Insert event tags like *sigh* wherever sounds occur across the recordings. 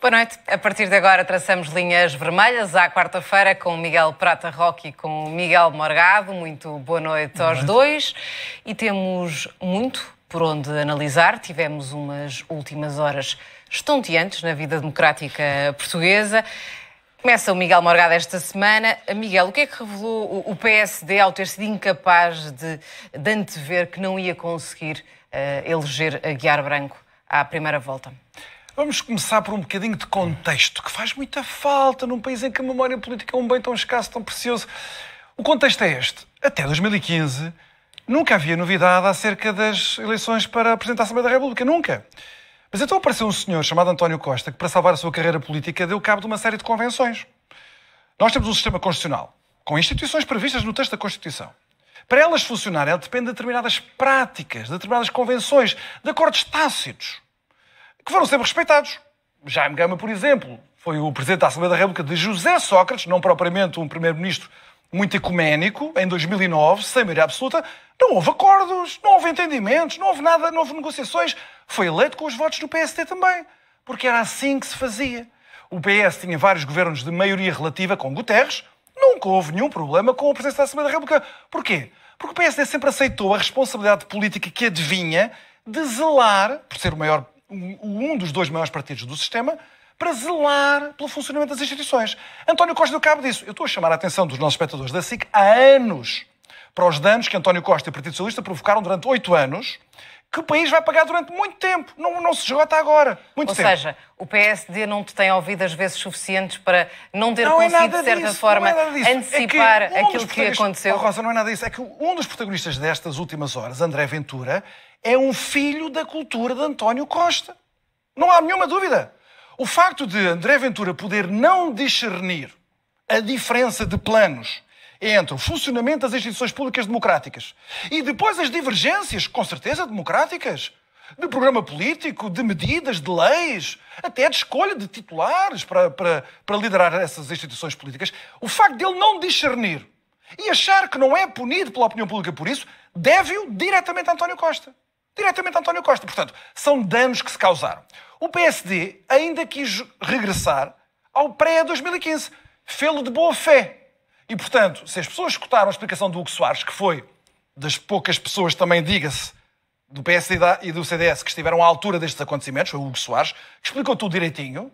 Boa noite. A partir de agora traçamos linhas vermelhas à quarta-feira com o Miguel Prata Roque e com o Miguel Morgado. Muito boa noite boa aos noite. dois. E temos muito por onde analisar. Tivemos umas últimas horas estonteantes na vida democrática portuguesa. Começa o Miguel Morgado esta semana. Miguel, o que é que revelou o PSD ao ter sido incapaz de, de antever que não ia conseguir uh, eleger a Guiar Branco à primeira volta? Vamos começar por um bocadinho de contexto, que faz muita falta num país em que a memória política é um bem tão escasso, tão precioso. O contexto é este. Até 2015, nunca havia novidade acerca das eleições para a da Assembleia da República. Nunca. Mas então apareceu um senhor chamado António Costa, que para salvar a sua carreira política deu cabo de uma série de convenções. Nós temos um sistema constitucional, com instituições previstas no texto da Constituição. Para elas funcionarem, ela depende de determinadas práticas, de determinadas convenções, de acordos tácitos que foram sempre respeitados. Jaime Gama, por exemplo, foi o Presidente da Assembleia da República de José Sócrates, não propriamente um Primeiro-Ministro muito ecuménico, em 2009, sem maioria absoluta, não houve acordos, não houve entendimentos, não houve nada, não houve negociações. Foi eleito com os votos do PSD também, porque era assim que se fazia. O PS tinha vários governos de maioria relativa com Guterres, nunca houve nenhum problema com a presença da Assembleia da República. Porquê? Porque o PSD sempre aceitou a responsabilidade política que adivinha de zelar, por ser o maior um dos dois maiores partidos do sistema para zelar pelo funcionamento das instituições. António Costa do cabo disso. Eu estou a chamar a atenção dos nossos espectadores da SIC há anos para os danos que António Costa e o Partido Socialista provocaram durante oito anos que o país vai pagar durante muito tempo. Não, não se esgota agora. Muito Ou tempo. seja, o PSD não te tem ouvido as vezes suficientes para não ter não é conseguido, é de certa disso, forma, é antecipar é que um aquilo que aconteceu. Oh, Rosa, não é nada disso. É que um dos protagonistas destas últimas horas, André Ventura, é um filho da cultura de António Costa. Não há nenhuma dúvida. O facto de André Ventura poder não discernir a diferença de planos é entre o funcionamento das instituições públicas democráticas e depois as divergências, com certeza democráticas, de programa político, de medidas, de leis, até de escolha de titulares para, para, para liderar essas instituições políticas, o facto de ele não discernir e achar que não é punido pela opinião pública por isso, deve-o diretamente a António Costa. Diretamente a António Costa. Portanto, são danos que se causaram. O PSD ainda quis regressar ao pré-2015. Fê-lo de boa fé, e, portanto, se as pessoas escutaram a explicação do Hugo Soares, que foi das poucas pessoas, também diga-se, do PS e do CDS que estiveram à altura destes acontecimentos, foi o Hugo Soares, que explicou tudo direitinho,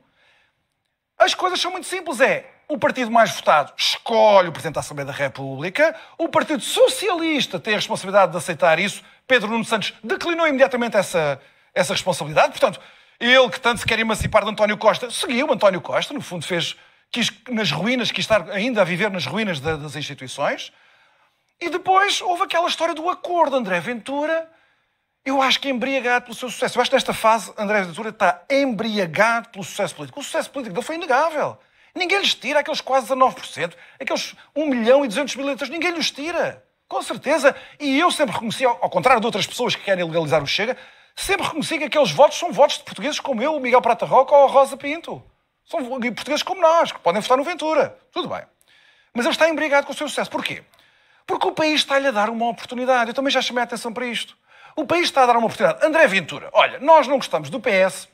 as coisas são muito simples. É o partido mais votado escolhe o Presidente da Assembleia da República, o Partido Socialista tem a responsabilidade de aceitar isso. Pedro Nuno Santos declinou imediatamente essa, essa responsabilidade. Portanto, ele que tanto se quer emancipar de António Costa, seguiu António Costa, no fundo fez quis, nas ruínas, que estar ainda a viver nas ruínas da, das instituições. E depois houve aquela história do acordo. André Ventura, eu acho que é embriagado pelo seu sucesso. Eu acho que nesta fase André Ventura está embriagado pelo sucesso político. O sucesso político dele foi inegável. Ninguém lhes tira aqueles quase 19%, aqueles 1 milhão e 200 mil eleitores. Ninguém lhes tira. Com certeza. E eu sempre reconheci, ao contrário de outras pessoas que querem legalizar o Chega, sempre reconheci que aqueles votos são votos de portugueses como eu, o Miguel Prata Roca ou a Rosa Pinto. São portugueses como nós, que podem votar no Ventura. Tudo bem. Mas ele está embrigado com o seu sucesso. Porquê? Porque o país está-lhe a dar uma oportunidade. Eu também já chamei a atenção para isto. O país está a dar uma oportunidade. André Ventura, olha, nós não gostamos do PS,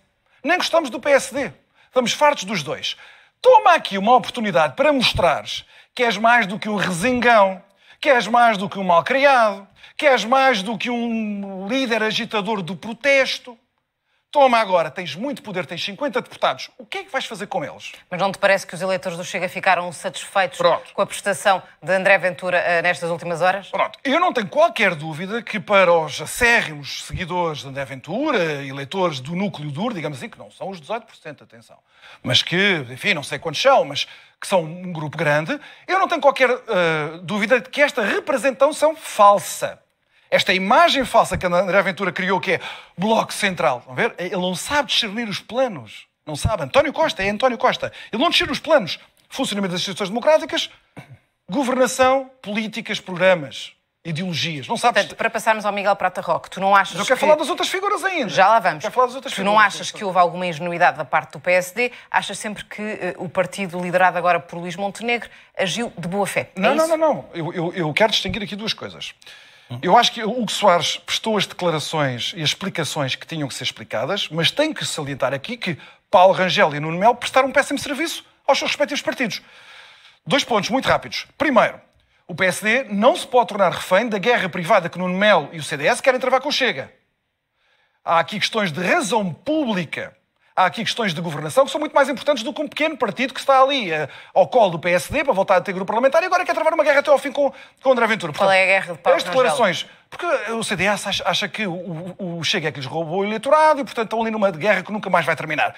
nem gostamos do PSD. Estamos fartos dos dois. Toma aqui uma oportunidade para mostrares que és mais do que um rezingão, que és mais do que um malcriado, que és mais do que um líder agitador do protesto. Toma agora, tens muito poder, tens 50 deputados. O que é que vais fazer com eles? Mas não te parece que os eleitores do Chega ficaram satisfeitos Pronto. com a prestação de André Ventura uh, nestas últimas horas? Pronto, eu não tenho qualquer dúvida que para os acérrimos seguidores de André Ventura, eleitores do núcleo duro, digamos assim, que não são os 18%, atenção, mas que, enfim, não sei quantos são, mas que são um grupo grande, eu não tenho qualquer uh, dúvida de que esta representação falsa esta imagem falsa que André Ventura criou, que é bloco central. Vão ver? Ele não sabe discernir os planos. Não sabe. António Costa é António Costa. Ele não discerne os planos. Funcionamento das instituições democráticas, governação, políticas, programas, ideologias. Não sabe. Portanto, para passarmos ao Miguel Prata Roque, tu não achas. Mas eu quero que... falar das outras figuras ainda. Já lá vamos. Quero falar das outras tu figuras. não achas que houve alguma ingenuidade da parte do PSD? Achas sempre que uh, o partido liderado agora por Luís Montenegro agiu de boa fé? É não, não, não, não, Eu, eu, eu quero distinguir aqui duas coisas. Uhum. Eu acho que o Soares prestou as declarações e as explicações que tinham que ser explicadas, mas tenho que salientar aqui que Paulo Rangel e Nuno Melo prestaram um péssimo serviço aos seus respectivos partidos. Dois pontos muito rápidos. Primeiro, o PSD não se pode tornar refém da guerra privada que Nuno Melo e o CDS querem travar com o Chega. Há aqui questões de razão pública há aqui questões de governação que são muito mais importantes do que um pequeno partido que está ali eh, ao colo do PSD para voltar a ter grupo parlamentar e agora quer travar uma guerra até ao fim com, com André Ventura. Portanto, Qual é a guerra de Paulo As declarações. Porque o CDS acha, acha que o, o, Chega é que lhes roubou o eleitorado e, portanto, estão ali numa guerra que nunca mais vai terminar.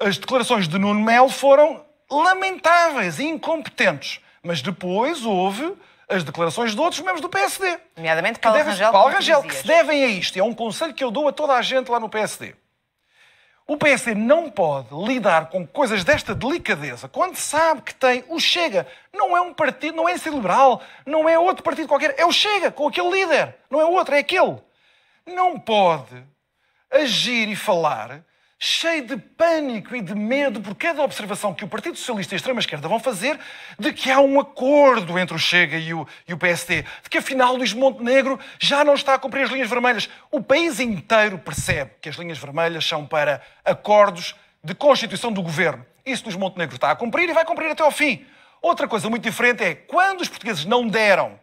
As declarações de Nuno Melo foram lamentáveis e incompetentes. Mas depois houve as declarações de outros membros do PSD. Nomeadamente Paulo Rangel. Paulo Rangel, que se devem a isto. E é um conselho que eu dou a toda a gente lá no PSD. O PS não pode lidar com coisas desta delicadeza quando sabe que tem o Chega. Não é um partido, não é esse liberal, não é outro partido qualquer, é o Chega, com aquele líder. Não é outro, é aquele. Não pode agir e falar cheio de pânico e de medo por cada é observação que o Partido Socialista e a extrema-esquerda vão fazer de que há um acordo entre o Chega e o, e o PSD, de que afinal Luís Montenegro já não está a cumprir as linhas vermelhas. O país inteiro percebe que as linhas vermelhas são para acordos de constituição do governo. Isso Luís Montenegro está a cumprir e vai cumprir até ao fim. Outra coisa muito diferente é quando os portugueses não deram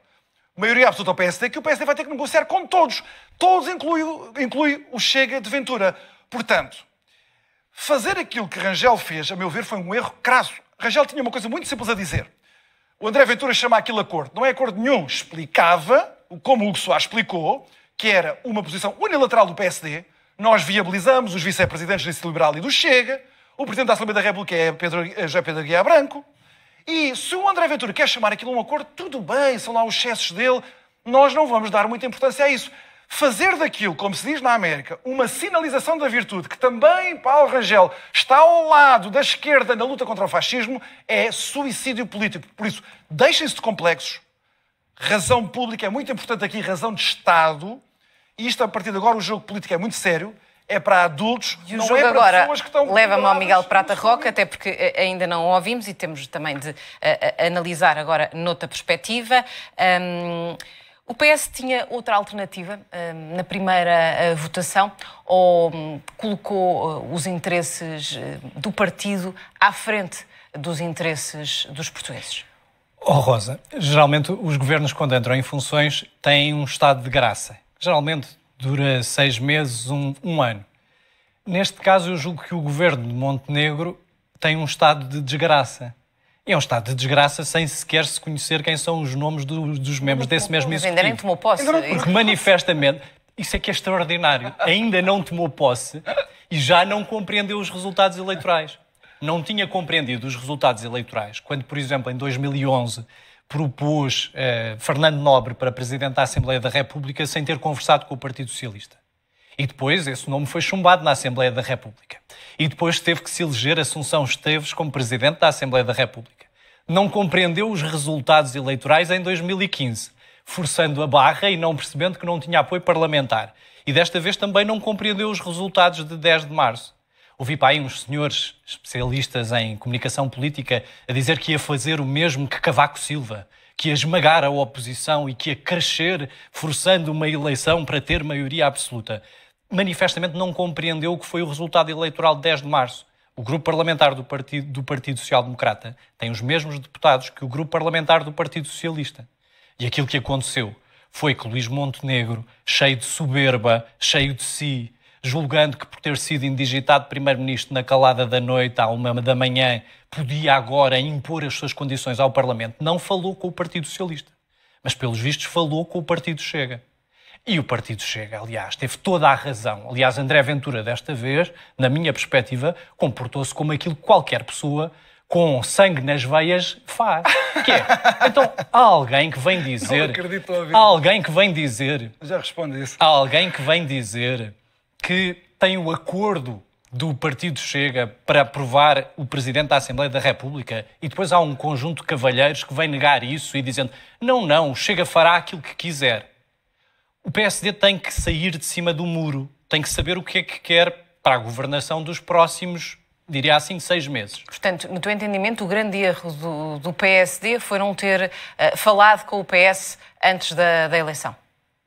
maioria absoluta ao PSD, que o PSD vai ter que negociar com todos. Todos inclui, inclui o Chega de Ventura. Portanto, Fazer aquilo que Rangel fez, a meu ver, foi um erro crasso. Rangel tinha uma coisa muito simples a dizer. O André Ventura chama aquilo acordo. Não é acordo nenhum. Explicava, como o Hugo Soares explicou, que era uma posição unilateral do PSD. Nós viabilizamos os vice-presidentes do Instituto Liberal e do Chega. O Presidente da Assembleia da República é Pedro, eh, José Pedro Guiar Branco. E se o André Ventura quer chamar aquilo um acordo, tudo bem, são lá os excessos dele. Nós não vamos dar muita importância a isso. Fazer daquilo, como se diz na América, uma sinalização da virtude, que também Paulo Rangel está ao lado da esquerda na luta contra o fascismo, é suicídio político. Por isso, deixem-se de complexos. Razão pública é muito importante aqui, razão de Estado. E isto, a partir de agora, o jogo político é muito sério é para adultos, e o não jogo é para agora pessoas que estão... Leva-me ao Miguel Prata Roca, até porque eh, ainda não o ouvimos e temos também de a, eh, a, eh, analisar agora noutra perspectiva. Um... O PS tinha outra alternativa hum, na primeira eh, votação ou hum, colocou eh, os interesses hum, do partido à frente dos interesses dos portugueses? Oh, Rosa, geralmente os governos, quando entram em funções, têm um estado de graça. Geralmente dura seis meses, um, um ano. Neste caso, eu julgo que o governo de Montenegro tem um estado de desgraça é um estado de desgraça sem sequer se conhecer quem são os nomes do, dos membros desse mesmo executivo. Não nem tomou posse. Porque manifestamente, isso é que é extraordinário, ainda não tomou posse e já não compreendeu os resultados eleitorais. Não tinha compreendido os resultados eleitorais quando, por exemplo, em 2011 propôs eh, Fernando Nobre para Presidente da Assembleia da República sem ter conversado com o Partido Socialista. E depois esse nome foi chumbado na Assembleia da República. E depois teve que se eleger Assunção Esteves como Presidente da Assembleia da República não compreendeu os resultados eleitorais em 2015, forçando a barra e não percebendo que não tinha apoio parlamentar. E desta vez também não compreendeu os resultados de 10 de março. Ouvi para aí uns senhores especialistas em comunicação política a dizer que ia fazer o mesmo que Cavaco Silva, que ia esmagar a oposição e que ia crescer, forçando uma eleição para ter maioria absoluta manifestamente não compreendeu o que foi o resultado eleitoral de 10 de março o grupo parlamentar do Partido, do Partido Social Democrata tem os mesmos deputados que o grupo parlamentar do Partido Socialista. E aquilo que aconteceu foi que Luís Montenegro, cheio de soberba, cheio de si, julgando que por ter sido indigitado primeiro-ministro na calada da noite, à uma da manhã, podia agora impor as suas condições ao Parlamento, não falou com o Partido Socialista. Mas, pelos vistos, falou com o Partido Chega. E o Partido Chega, aliás, teve toda a razão. Aliás, André Ventura, desta vez, na minha perspectiva, comportou-se como aquilo que qualquer pessoa com sangue nas veias faz. Que é? *laughs* Então, há alguém que vem dizer. Não acredito Há alguém que vem dizer. Já respondo isso. Há alguém que vem dizer que tem o acordo do Partido Chega para aprovar o Presidente da Assembleia da República e depois há um conjunto de cavalheiros que vem negar isso e dizendo: não, não, Chega fará aquilo que quiser. O PSD tem que sair de cima do muro, tem que saber o que é que quer para a governação dos próximos diria assim, seis meses. Portanto, no teu entendimento, o grande erro do, do PSD foi não ter uh, falado com o PS antes da, da eleição?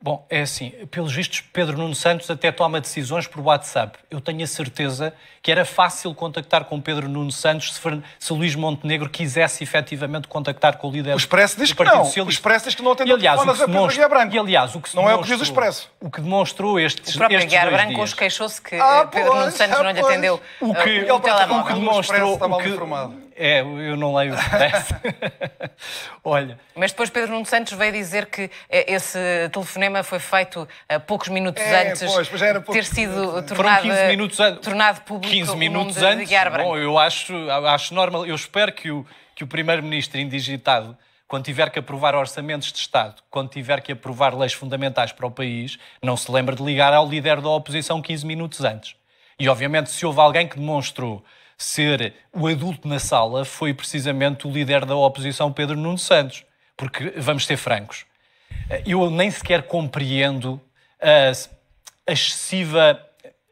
Bom, é assim, pelos vistos, Pedro Nuno Santos até toma decisões por WhatsApp. Eu tenho a certeza que era fácil contactar com Pedro Nuno Santos se, se Luís Montenegro quisesse efetivamente contactar com o líder o Expresso diz que não. O Expresso diz que não atendeu aliás, o que se demonstra... Branco. E aliás, o que não é o que diz o Expresso. O que demonstrou estes O próprio estes Guiar Branco hoje queixou-se que ah, eh, Pedro pois, Nuno Santos ah, não lhe ah, atendeu o eh, que, o, o, o que demonstrou... o que, é, eu não leio o que *laughs* Olha. Mas depois Pedro Nuno Santos veio dizer que eh, esse telefonema foi feito a eh, poucos minutos é, antes pois, era poucos ter sido tornado, 15 eh, minutos an... tornado público 15 minutos o antes. De Bom, eu acho, acho normal. Eu espero que o, que o primeiro-ministro indigitado quando tiver que aprovar orçamentos de Estado, quando tiver que aprovar leis fundamentais para o país, não se lembre de ligar ao líder da oposição 15 minutos antes. E, obviamente, se houve alguém que demonstrou ser o adulto na sala foi precisamente o líder da oposição, Pedro Nuno Santos. Porque, vamos ser francos, eu nem sequer compreendo a, excessiva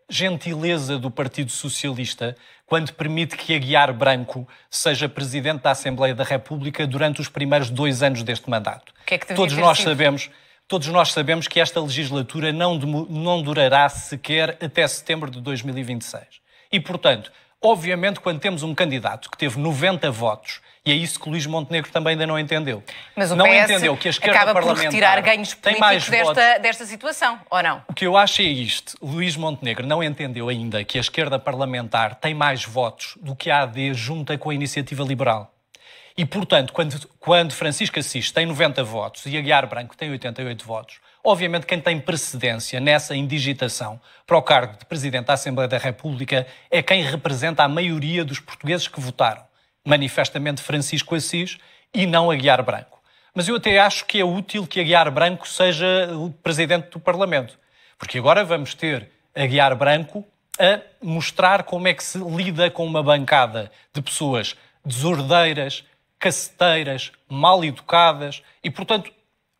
gentileza do Partido Socialista quando permite que Aguiar Branco seja presidente da Assembleia da República durante os primeiros dois anos deste mandato. Que é que todos nós sido? sabemos, todos nós sabemos que esta legislatura não, não durará sequer até setembro de 2026. E portanto, Obviamente, quando temos um candidato que teve 90 votos, e é isso que Luís Montenegro também ainda não entendeu. Mas o não PS entendeu que a esquerda acaba parlamentar por retirar ganhos políticos desta, desta situação, ou não? O que eu acho é isto. Luís Montenegro não entendeu ainda que a esquerda parlamentar tem mais votos do que a AD junta com a iniciativa liberal. E, portanto, quando, quando Francisco Assis tem 90 votos e Aguiar Branco tem 88 votos, Obviamente, quem tem precedência nessa indigitação para o cargo de Presidente da Assembleia da República é quem representa a maioria dos portugueses que votaram, manifestamente Francisco Assis e não Aguiar Branco. Mas eu até acho que é útil que Aguiar Branco seja o Presidente do Parlamento, porque agora vamos ter Aguiar Branco a mostrar como é que se lida com uma bancada de pessoas desordeiras, caceteiras, mal educadas e, portanto,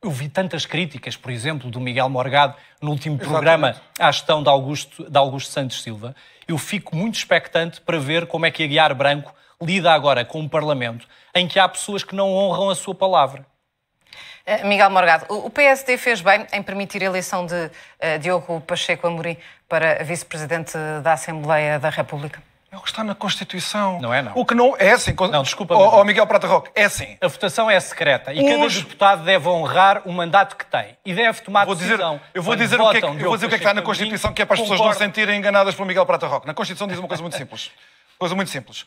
eu vi tantas críticas, por exemplo, do Miguel Morgado no último Exatamente. programa à gestão de Augusto, de Augusto Santos Silva. Eu fico muito expectante para ver como é que Aguiar Branco lida agora com um Parlamento em que há pessoas que não honram a sua palavra. Eh, Miguel Morgado, o PSD fez bem em permitir a eleição de uh, Diogo Pacheco Amorim para vice-presidente da Assembleia da República? É o que está na Constituição. Não é, não. O que não é assim. Não, desculpa. Ó oh, Miguel Prata Roque, é assim. A votação é secreta e Os... cada deputado deve honrar o mandato que tem e deve tomar vou decisão. É eu vou dizer o que, é, que, que está na Constituição, que é para as concordo. pessoas não se sentirem enganadas por Miguel Prata Roque. Na Constituição diz uma coisa muito simples. coisa muito simples.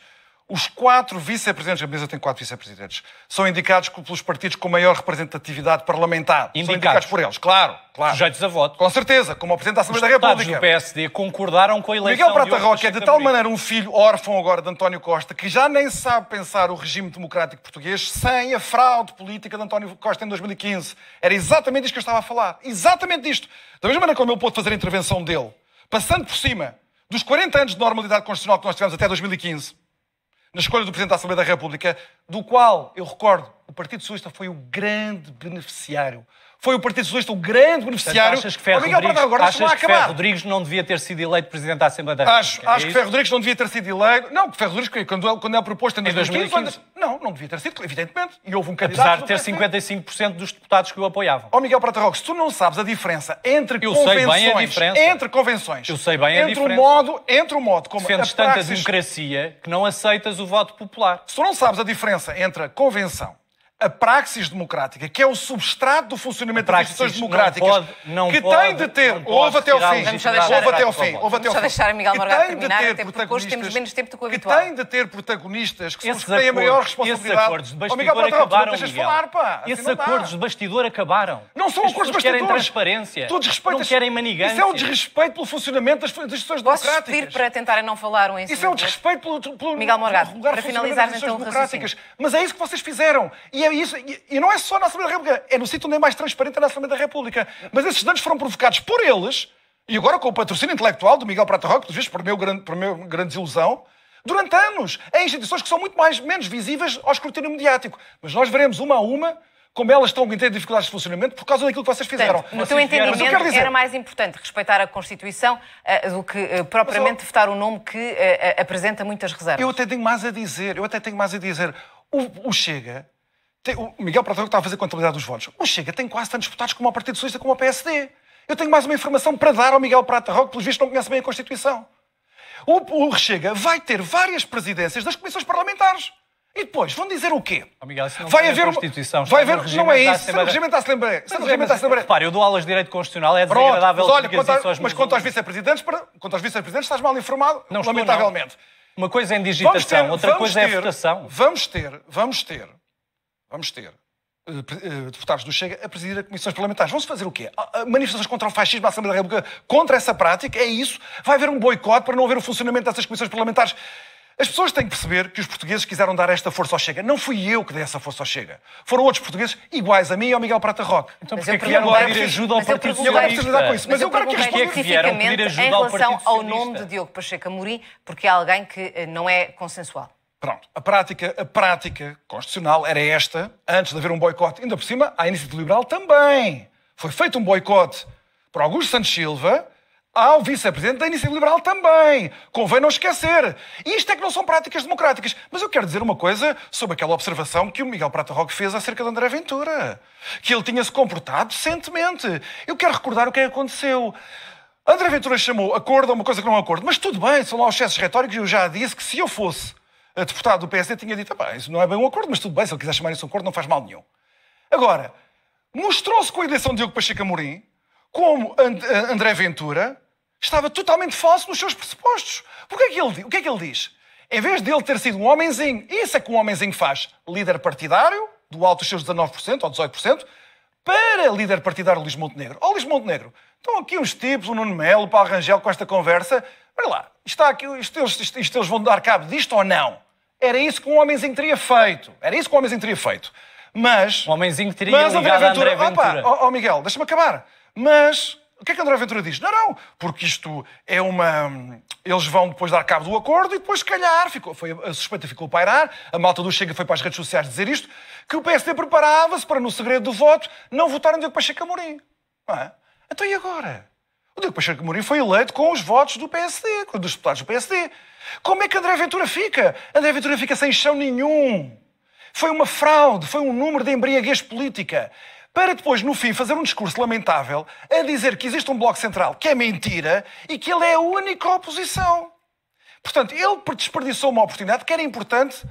Os quatro vice-presidentes, a mesa tem quatro vice-presidentes, são indicados pelos partidos com maior representatividade parlamentar. Indicados. São indicados por eles, claro, claro. Sujeitos a voto. Com certeza, como o Presidente da Assembleia Os da República. Os PSD concordaram com a eleição Miguel Prata Roca, é de tal maneira um filho órfão agora de António Costa que já nem sabe pensar o regime democrático português sem a fraude política de António Costa em 2015. Era exatamente isto que eu estava a falar. Exatamente isto. Da mesma maneira como ele pôde fazer a intervenção dele, passando por cima dos 40 anos de normalidade constitucional que nós tivemos até 2015, na escolha do Presidente da Assembleia da República, do qual, eu recordo, o Partido Socialista foi o grande beneficiário foi o Partido Socialista o grande beneficiário. Portanto, achas que Ferro, Rodrigues, agora, achas que Ferro Rodrigues não devia ter sido eleito Presidente da Assembleia da República? Acho, é acho que Ferro Rodrigues não devia ter sido eleito. Não, que Ferro Rodrigues, quando, quando é a proposta em 2015, 2015. Não, não devia ter sido, evidentemente. E houve um candidato. Apesar de ter 55% dos deputados que o apoiavam. Ó oh, Miguel Prata Roque, se tu não sabes a diferença entre Eu convenções. Diferença. Entre convenções. Eu sei bem a entre diferença. O modo, entre o modo como. Defendes a praxis... tanta democracia que não aceitas o voto popular. Se tu não sabes a diferença entre a convenção a praxis democrática, que é o substrato do funcionamento das instituições democráticas, não pode, não que pode, tem de ter, houve ouve até ao fim, ouve até ao fim, ouve até ao fim. deixar Miguel Morgado terminar, até porque hoje temos menos tempo do que o habitual. Que tem de ter protagonistas que esses têm a maior responsabilidade. Esses acordos de bastidor oh, Miguel, acabaram, Miguel. Falar, pá, assim esses acordos de bastidor acabaram. Não são acordos de bastidor. querem transparência, não querem manigância. Isso é um desrespeito pelo funcionamento das instituições democráticas. Posso pedir para tentarem não falar um Isso é um desrespeito pelo... Miguel Morgado, para finalizar então o raciocínio. Mas é isso que vocês fizeram. E é é isso, e não é só na Assembleia da República, é no sítio onde é mais transparente é na Assembleia da República. Mas esses danos foram provocados por eles, e agora com o patrocínio intelectual do Miguel Prata Roque, dos vezes, por meu grande, por meu grande desilusão, durante anos, em instituições que são muito mais, menos visíveis ao escrutínio mediático. Mas nós veremos uma a uma como elas estão a ter dificuldades de funcionamento por causa daquilo que vocês fizeram. Portanto, no teu entendimento, dizer... era mais importante respeitar a Constituição uh, do que uh, propriamente eu... votar um nome que uh, apresenta muitas reservas. Eu até tenho mais a dizer, eu até tenho mais a dizer. O, o Chega tem, o Miguel Pratão que está a fazer contabilidade dos votos. o chega, tem quase tantos deputados como o Partido Socialista como o PSD. Eu tenho mais uma informação para dar ao Miguel Prata Roque, pelos vistos não conhece bem a Constituição. O, o Chega vai ter várias presidências das comissões parlamentares. E depois, vão dizer o quê? Oh, Miguel, vai haver uma Constituição. Vai haver, não é isso. Se Assembleia... Regimento a Assembleia. Mas, regimento da Assembleia. Repare, eu dou aulas de Direito Constitucional, é desagradável. Pronto, mas, olha, quanto a, mas quanto aos vice-presidentes, quanto aos vice-presidentes estás mal informado, não lamentavelmente. Estou, não. Uma coisa é indigitação, ter, outra coisa é ter, é votação. Vamos ter, vamos ter vamos ter eh, eh, deputados do Chega a presidir a comissões parlamentares. Vão-se fazer o quê? Ah, ah, manifestações contra o fascismo à Assembleia da República, contra essa prática? É isso? Vai haver um boicote para não haver o funcionamento dessas comissões parlamentares? As pessoas têm que perceber que os portugueses quiseram dar esta força ao Chega. Não fui eu que dei essa força ao Chega. Foram outros portugueses iguais a mim e ao Miguel Prata Roque. Então porque é que vieram pedir ajuda ao Partido Socialista? Mas, mas eu quero que respondo... é que em relação ao, ao nome de Diogo Pacheco Amorim, porque é alguém que eh, não é consensual. Pronto, a prática, a prática constitucional era esta, antes de haver um boicote, ainda por cima, à iniciativa liberal também. Foi feito um boicote por Augusto Santos Silva ao vice-presidente da iniciativa liberal também. Convém não esquecer. Isto é que não são práticas democráticas. Mas eu quero dizer uma coisa sobre aquela observação que o Miguel Prata Roque fez acerca de André Ventura. Que ele tinha-se comportado decentemente. Eu quero recordar o que é aconteceu. André Ventura chamou acordo a uma coisa que não é um acordo. Mas tudo bem, são lá os excessos retóricos e eu já disse que se eu fosse a deputada do PSD tinha dito: isso não é bem um acordo, mas tudo bem, se ele quiser chamar isso um acordo, não faz mal nenhum. Agora, mostrou-se com a eleição de Diogo Pacheco Amorim como And eh, André Ventura estava totalmente falso nos seus pressupostos. Porque é que ele, o que é que ele diz? Em vez de ele ter sido um homenzinho, isso é que um homenzinho faz, líder partidário, do alto dos seus 19% ou 18%, para líder partidário Luís Montenegro. Ó oh, Luís Montenegro, estão aqui uns tipos, o Nuno Melo, o Paulo Rangel, com esta conversa. Olha lá, está aqui, isto, isto, isto, isto eles vão dar cabo disto ou não? Era isso que um homenzinho teria feito. Era isso que um homenzinho teria feito. Mas. Um homenzinho teria mas André Ventura. André Ventura. Opa, oh, oh Miguel, deixa-me acabar. Mas. O que é que André Ventura diz? Não, não, porque isto é uma. Eles vão depois dar cabo do acordo e depois, se calhar, ficou, foi, a suspeita ficou a pairar, a malta do Chega foi para as redes sociais dizer isto, que o PSD preparava-se para, no segredo do voto, não votar em Diego Pacheco Amorim. Não é? Então e agora? O Diego Pacheco Amorim foi eleito com os votos do PSD, com os deputados do PSD. Como é que André Ventura fica? André Ventura fica sem chão nenhum. Foi uma fraude, foi um número de embriaguez política. Para depois, no fim, fazer um discurso lamentável a dizer que existe um Bloco Central que é mentira e que ele é a única oposição. Portanto, ele desperdiçou uma oportunidade que era importante,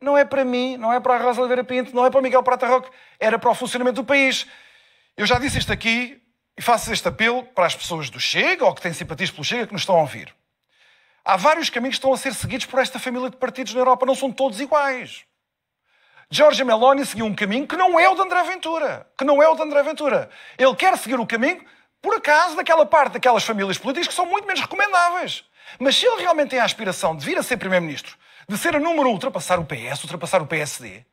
não é para mim, não é para a Rosa Oliveira Pinto, não é para o Miguel Prata Roque, era para o funcionamento do país. Eu já disse isto aqui e faço este apelo para as pessoas do Chega ou que têm simpatias pelo Chega que nos estão a ouvir. Há vários caminhos que estão a ser seguidos por esta família de partidos na Europa, não são todos iguais. Jorge Meloni seguiu um caminho que não é o de André Ventura, que não é o de André Ventura. Ele quer seguir o caminho, por acaso, daquela parte daquelas famílias políticas que são muito menos recomendáveis. Mas se ele realmente tem a aspiração de vir a ser primeiro-ministro, de ser o número um, ultrapassar o PS, ultrapassar o PSD,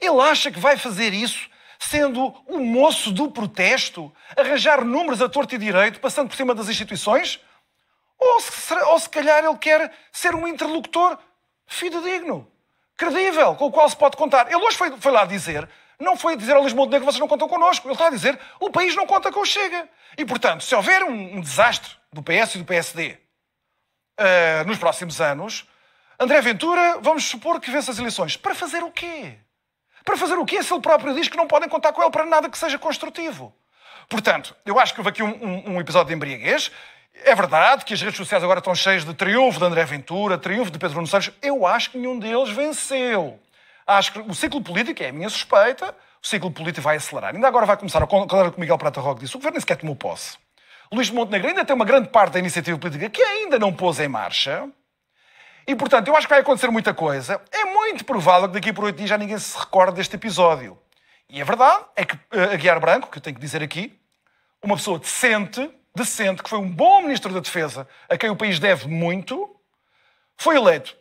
ele acha que vai fazer isso sendo o moço do protesto, arranjar números a torto e direito, passando por cima das instituições? Ou se, ou se calhar ele quer ser um interlocutor fidedigno, credível, com o qual se pode contar. Ele hoje foi, foi lá dizer não foi dizer ao Lisboa Luís que vocês não contam connosco. Ele está a dizer o país não conta com o Chega. E, portanto, se houver um, um desastre do PS e do PSD uh, eh, nos próximos anos, André Ventura, vamos supor que vença as eleições. Para fazer o quê? Para fazer o quê se ele próprio diz que não podem contar com ele para nada que seja construtivo? Portanto, eu acho que houve aqui um, um, um episódio de embriaguez é verdade que as redes sociais agora estão cheias de triunfo de André Ventura, triunfo de Pedro Nuno Santos. Eu acho que nenhum deles venceu. Acho que o ciclo político, é a minha suspeita, o ciclo político vai acelerar. Ainda agora vai começar, claro que Miguel Prata Roque disse, o governo nem sequer tomou posse. Luís de Montenegro ainda tem uma grande parte da iniciativa política que ainda não pôs em marcha. E, portanto, eu acho que vai acontecer muita coisa. É muito provável que daqui por oito dias já ninguém se recorde deste episódio. E a verdade é que uh, Aguiar Branco, que eu tenho que dizer aqui, uma pessoa decente, decente, que foi um bom ministro da Defesa, a quem o país deve muito, foi eleito.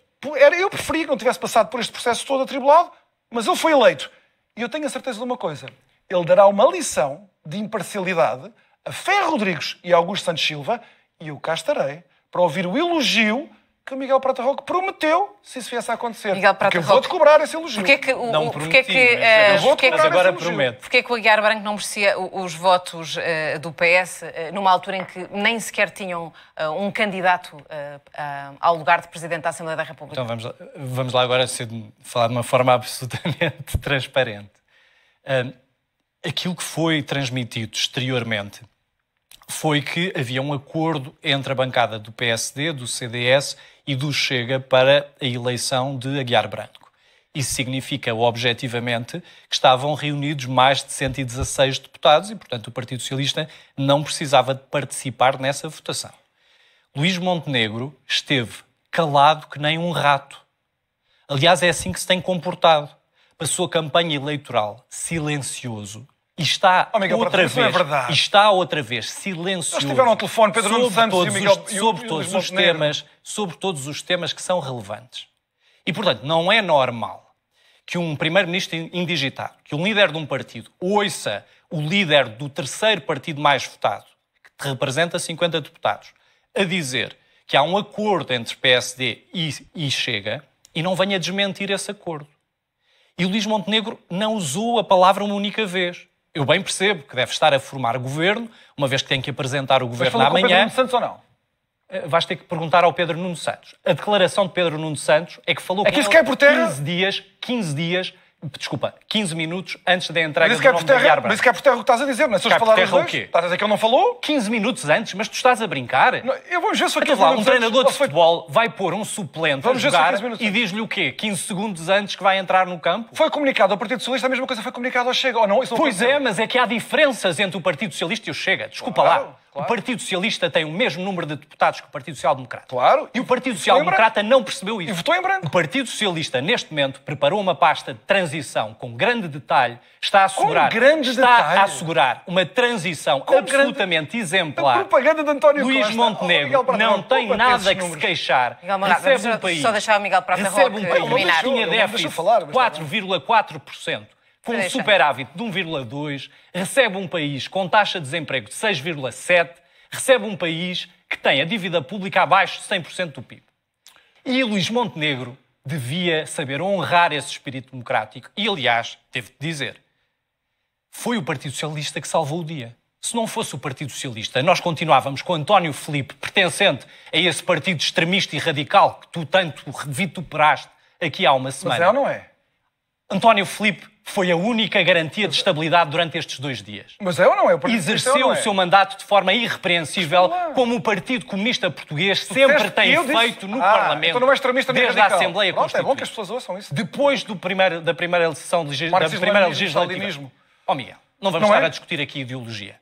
Eu preferia que não tivesse passado por este processo todo atribulado, mas ele foi eleito. E eu tenho a certeza de uma coisa: ele dará uma lição de imparcialidade a Ferro Rodrigues e a Augusto Santos Silva, e eu cá estarei para ouvir o elogio que Miguel Prata Roque prometeu se isso viesse a acontecer. Miguel Prata porque eu vou-te cobrar esse elogio. que o, não prometi, porque que, mas, uh, porque mas agora prometo. Porquê que o Aguiar Branco não merecia os votos uh, do PS uh, eh, numa altura em que nem sequer tinham eh, um candidato ao lugar de Presidente da Assembleia da República? Então vamos lá, vamos lá agora ser, falar de uma forma *laughs* absolutamente transparente. aquilo que foi transmitido exteriormente foi que havia um acordo entre a bancada do PSD, do CDS e do Chega para a eleição de Aguiar Branco. Isso significa, objetivamente, que estavam reunidos mais de 116 deputados e, portanto, o Partido Socialista não precisava de participar nessa votação. Luís Montenegro esteve calado que nem um rato. Aliás, é assim que se tem comportado. Passou a campanha eleitoral silencioso, e está, oh, Miguel, outra é vez, é está outra vez silencioso. Nós tiveram telefone, Pedro sobre Santos todos e Miguel, os, sobre e todos os temas, sobre todos os temas que são relevantes. E, portanto, não é normal que um primeiro-ministro indigitado, que um líder de um partido, ouça o líder do terceiro partido mais votado, que representa 50 deputados, a dizer que há um acordo entre PSD e, e Chega e não venha desmentir esse acordo. E o Luís Montenegro não usou a palavra uma única vez eu bem percebo que deve estar a formar governo, uma vez que tem que apresentar o governo amanhã. Com o Pedro Nuno Santos ou não? Eh, vais ter que perguntar ao Pedro Nuno Santos. A declaração de Pedro Nuno Santos é que falou é que isso cai por terra. 15 dias, 15 dias Desculpa, 15 minutos antes da entrega mas do é nome é terra, da Yarbrough. Mas isso que é por terra o que estás a dizer, não é? Se eles falaram o quê? Estás a dizer que ele não falou? 15 minutos antes, mas tu estás a brincar? Não, eu vou ver se então foi 15 lá, um treinador antes, de futebol foi... vai pôr um suplente vamos a jogar e diz-lhe o quê? 15 segundos antes que vai entrar no campo? Foi comunicado ao Partido Socialista, a mesma coisa foi comunicado ao Chega, ou não? Isso não pois é, mas é que há diferenças entre o Partido Socialista e o Chega. Desculpa lá. Claro. O Partido Socialista tem o mesmo número de deputados que o Partido Social Democrata. Claro. E o Partido Social Democrata não percebeu isso. E votou em branco. O Partido Socialista, neste momento, preparou uma pasta de transição com grande detalhe, está a assegurar, com grande está detalhe. a assegurar uma transição com absolutamente grande... exemplar. A propaganda de António Luís Costa. Montenegro oh, não tem nada que se queixar. recebe um país. Só deixar o Miguel para recebe um país. terminar. Não, não deixou, tinha déficit 4,4% com um superávit de 1,2, recebe um país com taxa de desemprego de 6,7, recebe um país que tem a dívida pública abaixo de 100% do PIB. E Luís Montenegro devia saber honrar esse espírito democrático e, aliás, teve de dizer, foi o Partido Socialista que salvou o dia. Se não fosse o Partido Socialista, nós continuávamos com António Felipe, pertencente a esse partido extremista e radical que tu tanto vituperaste aqui há uma semana. Mas é ou não é? António Felipe foi a única garantia de estabilidade durante estes dois dias. Mas é ou não é? O Exerceu é? o é? seu mandato de forma irrepreensível, como o Partido Comunista Português tu sempre tem feito disse... no ah, Parlamento, então é desde a Assembleia Pronto, Constituinte. É bom que as pessoas ouçam isso. Depois do primeiro, da primeira sessão da primeira legislativa... Oh, Miguel, não vamos não estar é? a discutir aqui ideologia.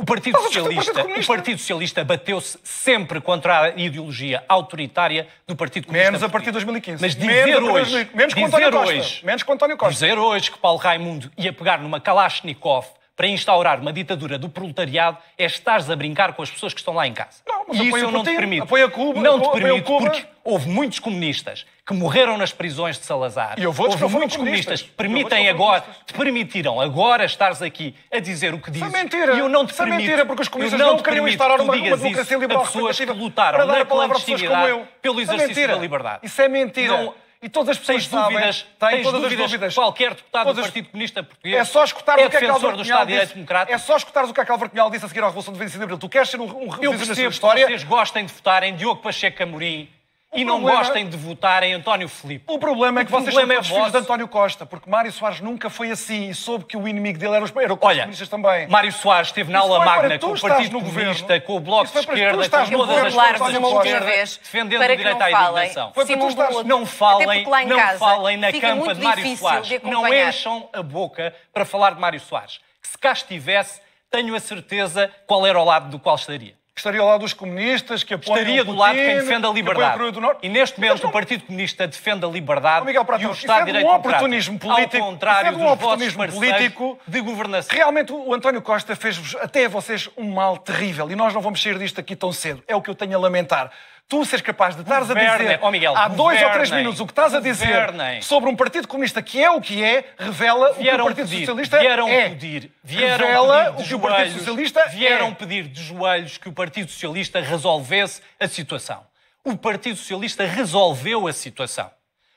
O Partido Socialista, o Partido Socialista bateu-se sempre contra a ideologia autoritária do Partido Comunista. Menos a partir de 2015. Mas dizer menos, hoje, menos, com António Costa. menos com António Costa. Dizer hoje que Paulo Raimundo ia pegar numa Kalashnikov para instaurar uma ditadura do proletariado é estares a brincar com as pessoas que estão lá em casa. Não, mas e isso eu não Putin, te permito. Apoia Cuba, não apoia, te permito, Cuba. porque houve muitos comunistas que morreram nas prisões de Salazar. E eu vou houve muitos comunistas, que permitem agora, te permitiram agora estares aqui a dizer o que dizes. Isso é mentira. E eu não te permito. Isso é mentira, porque os comunistas não, não queriam instaurar uma, uma democracia liberal a pessoas que lutaram na clandestinidade pelo é exercício da liberdade. Isso é mentira. Não, e todas as pessoas tens sabem, dúvidas, tens todas dúvidas, as dúvidas. Qualquer deputado todas... do Partido Comunista Português é só escutar é o que é que do Estado de Direito é Democrático. É só escutar o que é a Calvert Álvaro Cunhal disse a seguir à Revolução de 25 de Abril. Tu queres ser um, um Eu percebo que vocês gostem de votarem Diogo Pacheco Amorim, e não gostem de votar em António Filipe. O problema é que vocês são é todos filhos de António Costa, porque Mário Soares nunca foi assim e soube que o inimigo dele era os, era comunistas também. Mário Soares esteve na aula magna com o Partido Comunista, com o Bloco de Esquerda, com todas as forças uma vez defendendo o direito à educação. Foi para não falem, não falem na campa de Mário Soares. Não encham a boca para falar de Mário Soares. Que se cá estivesse, tenho a certeza qual era o lado do qual estaria estaria ao lado dos comunistas, que apoiam Estaria do lado de quem defende a liberdade. E neste momento não... o Partido Comunista defende a liberdade oh, Prato, e o Estado é de Direito um oportunismo político, ao é contrário é um oportunismo político de governação. Realmente o António Costa fez-vos, até a vocês, um mal terrível e nós não vamos sair disto aqui tão cedo. É o que eu tenho a lamentar tu seres capaz de estares a dizer oh Miguel, há dois ou três minutos o que estás a dizer governem. sobre um Partido Comunista que é o que é, revela vieram o que o Partido pedir, Socialista é. vieram é. Pedir, vieram revela pedir o que joelhos, o Partido Socialista é. Vieram é. pedir de joelhos que o Partido Socialista resolvesse a situação. O Partido Socialista resolveu a situação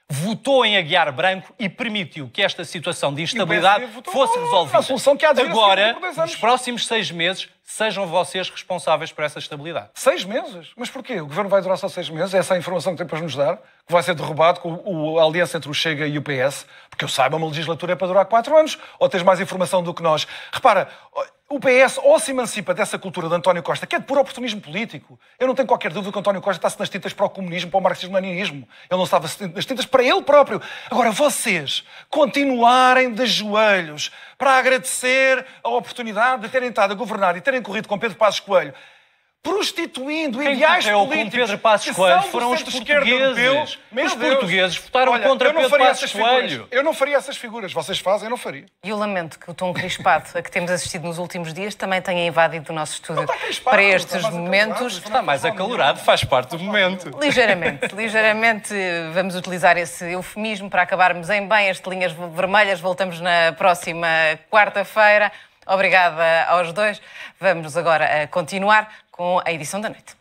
votou em Aguiar Branco e permitiu que esta situação de instabilidade fosse resolvida. A solução que há de Agora, nos próximos seis meses, sejam vocês responsáveis por essa estabilidade. Seis meses? Mas porquê? O governo vai durar só seis meses? Essa é a informação que tem para nos dar? Que vai ser derrubado com o, a aliança entre o Chega e o PS? Porque eu saiba, uma legislatura é para durar quatro anos. Ou tens mais informação do que nós? Repara, o PS ou se emancipa dessa cultura de António Costa, que é de puro oportunismo político. Eu não tenho qualquer dúvida que António Costa está-se nas tintas para o comunismo, para o marxismo-leninismo. Ele não estava nas tintas para ele próprio. Agora, vocês continuarem de joelhos para agradecer a oportunidade de terem estado a governar e terem corrido com Pedro Passos Coelho prostituindo Quem ideais políticos. com Pedro Passos Coelho foram os portugueses. Europeu, os portugueses votaram Olha, contra Pedro Passos Coelho. Eu não faria essas figuras. Vocês fazem, eu não faria. E eu lamento que o tom crispado a que temos assistido nos últimos dias também tenha invadido o nosso estúdio para estes momentos. Está mais acalorado, faz parte do momento. Ligeiramente, *laughs* ligeiramente vamos utilizar esse eufemismo para acabarmos em bem as linhas vermelhas. Voltamos na próxima quarta-feira. Obrigada aos dois. Vamos agora continuar com a edição da noite.